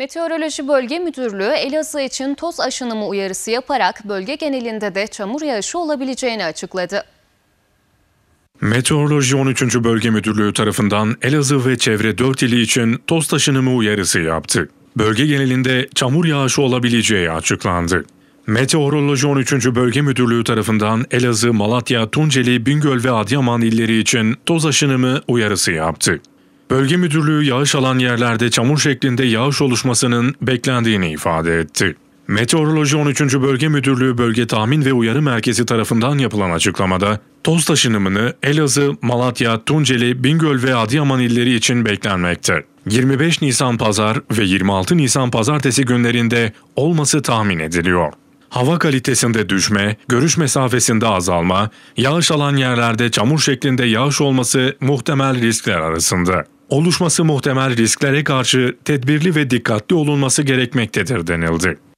Meteoroloji Bölge Müdürlüğü Elazığ için toz aşınımı uyarısı yaparak bölge genelinde de çamur yağışı olabileceğini açıkladı. Meteoroloji 13. Bölge Müdürlüğü tarafından Elazığ ve çevre 4 ili için toz taşınımı uyarısı yaptı. Bölge genelinde çamur yağışı olabileceği açıklandı. Meteoroloji 13. Bölge Müdürlüğü tarafından Elazığ, Malatya, Tunceli, Bingöl ve Adıyaman illeri için toz aşınımı uyarısı yaptı. Bölge Müdürlüğü yağış alan yerlerde çamur şeklinde yağış oluşmasının beklendiğini ifade etti. Meteoroloji 13. Bölge Müdürlüğü Bölge Tahmin ve Uyarı Merkezi tarafından yapılan açıklamada toz taşınımını Elazığ, Malatya, Tunceli, Bingöl ve Adıyaman illeri için beklenmekte. 25 Nisan Pazar ve 26 Nisan Pazartesi günlerinde olması tahmin ediliyor. Hava kalitesinde düşme, görüş mesafesinde azalma, yağış alan yerlerde çamur şeklinde yağış olması muhtemel riskler arasında oluşması muhtemel risklere karşı tedbirli ve dikkatli olunması gerekmektedir denildi.